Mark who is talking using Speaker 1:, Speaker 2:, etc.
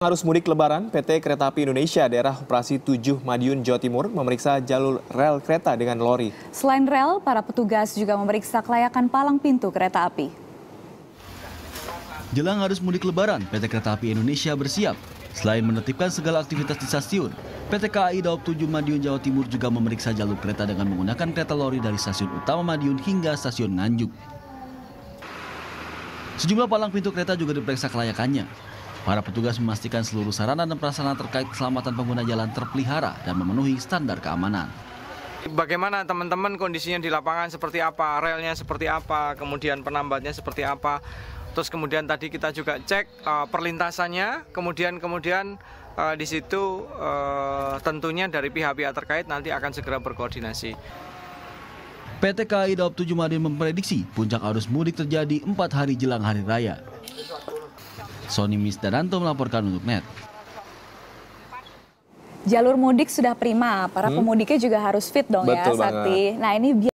Speaker 1: Harus mudik lebaran, PT Kereta Api Indonesia daerah operasi 7 Madiun, Jawa Timur memeriksa jalur
Speaker 2: rel kereta dengan lori.
Speaker 3: Selain rel, para petugas juga memeriksa kelayakan palang pintu kereta api.
Speaker 2: Jelang harus mudik lebaran, PT Kereta Api Indonesia bersiap. Selain menertibkan segala aktivitas di stasiun, PT KAI Daob 7 Madiun, Jawa Timur juga memeriksa jalur kereta dengan menggunakan kereta lori dari stasiun utama Madiun hingga stasiun Nganjuk. Sejumlah palang pintu kereta juga diperiksa kelayakannya, Para petugas memastikan seluruh sarana dan prasarana terkait keselamatan pengguna jalan terpelihara dan memenuhi standar keamanan.
Speaker 1: Bagaimana teman-teman kondisinya di lapangan seperti apa, relnya seperti apa, kemudian penambatnya seperti apa. Terus kemudian tadi kita juga cek uh, perlintasannya, kemudian kemudian uh, di situ uh, tentunya dari pihak-pihak terkait nanti akan segera berkoordinasi.
Speaker 2: PT KAI Daop 7 Madiun memprediksi puncak arus mudik terjadi 4 hari jelang hari raya. Sony Misdaranto melaporkan untuk NET.
Speaker 3: Jalur mudik sudah prima, para hmm? pemudiknya juga harus fit dong ya, Betul ya, Sakti. Banget. Nah ini